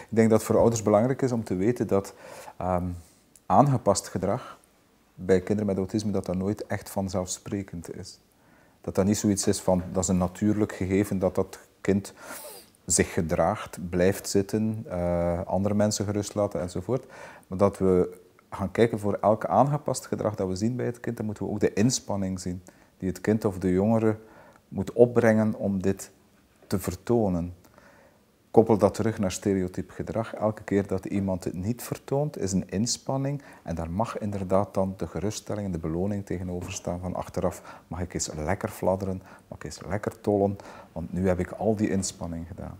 Ik denk dat voor ouders belangrijk is om te weten dat ehm, aangepast gedrag bij kinderen met autisme dat dat nooit echt vanzelfsprekend is. Dat dat niet zoiets is van dat is een natuurlijk gegeven dat dat kind zich gedraagt, blijft zitten, eh, andere mensen gerust laten enzovoort. Maar dat we gaan kijken voor elk aangepast gedrag dat we zien bij het kind, dan moeten we ook de inspanning zien die het kind of de jongere moet opbrengen om dit te vertonen koppel dat terug naar stereotyp gedrag. Elke keer dat iemand het niet vertoont, is een inspanning. En daar mag inderdaad dan de geruststelling en de beloning tegenover staan van achteraf mag ik eens lekker fladderen, mag ik eens lekker tollen, want nu heb ik al die inspanning gedaan.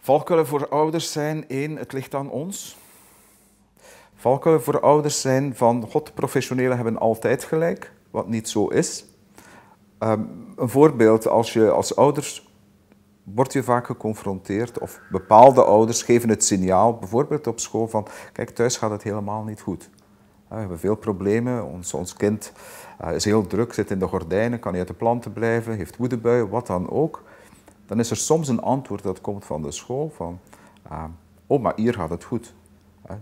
Valkuilen voor ouders zijn één, het ligt aan ons. Valkuilen voor ouders zijn van, god, professionelen hebben altijd gelijk, wat niet zo is. Ehm, een voorbeeld, als je als ouders word je vaak geconfronteerd of bepaalde ouders geven het signaal, bijvoorbeeld op school, van kijk, thuis gaat het helemaal niet goed. Eh, we hebben veel problemen, ons, ons kind eh, is heel druk, zit in de gordijnen, kan niet uit de planten blijven, heeft woedebuien, wat dan ook. Dan is er soms een antwoord dat komt van de school van, oh, eh, maar hier gaat het goed.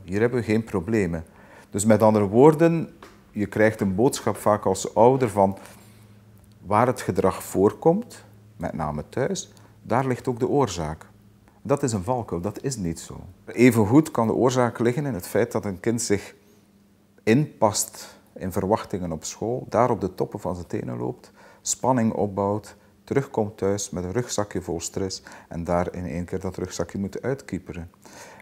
Hier hebben we geen problemen. Dus met andere woorden, je krijgt een boodschap vaak als ouder van waar het gedrag voorkomt, met name thuis, daar ligt ook de oorzaak. Dat is een valkuil, dat is niet zo. Evengoed kan de oorzaak liggen in het feit dat een kind zich inpast in verwachtingen op school, daar op de toppen van zijn tenen loopt, spanning opbouwt, terugkomt thuis met een rugzakje vol stress en daar in één keer dat rugzakje moet uitkieperen.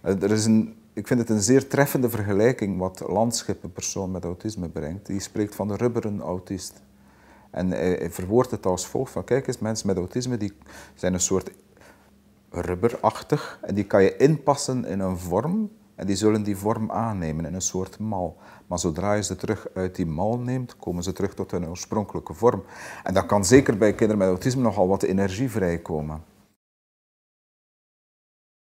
Eh, er is een, ik vind het een zeer treffende vergelijking wat Landschip, een persoon met autisme, brengt. Die spreekt van de rubberen autist. En hij verwoordt het als volgt van kijk eens, mensen met autisme die zijn een soort rubberachtig en die kan je inpassen in een vorm en die zullen die vorm aannemen in een soort mal. Maar zodra je ze terug uit die mal neemt, komen ze terug tot hun oorspronkelijke vorm. En dat kan zeker bij kinderen met autisme nogal wat energie vrijkomen.